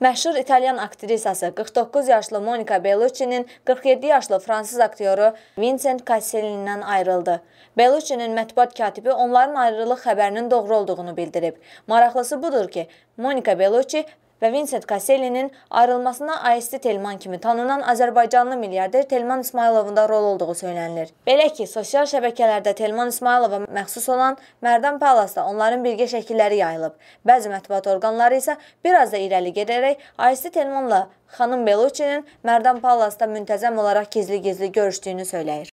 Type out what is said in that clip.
Məşhur İtalyan aktrisası 49 yaşlı Monica Bellucci-nin 47 yaşlı fransız aktyoru Vincent Cassel-dən ayrıldı. Bellucci-nin mətbuat katibi onların ayrılıq xəbərinin doğru olduğunu bildirib. Maraqlısı budur ki, Monica Bellucci və Vincent Kasselinin ayrılmasına Aisti Telman kimi tanınan Azərbaycanlı milyarder Telman İsmayılovun da rol olduğu söylənilir. Belə ki, sosial şəbəkələrdə Telman İsmayılova məxsus olan Mərdan Palasda onların birgə şəkilləri yayılıb. Bəzi mətbuat orqanları isə bir az da irəli gedərək Aisti Telmanla xanım Bellucci-nin Mərdan Palasda müntəzəm olaraq gizli-gizli görüşdüyünü söyləyir.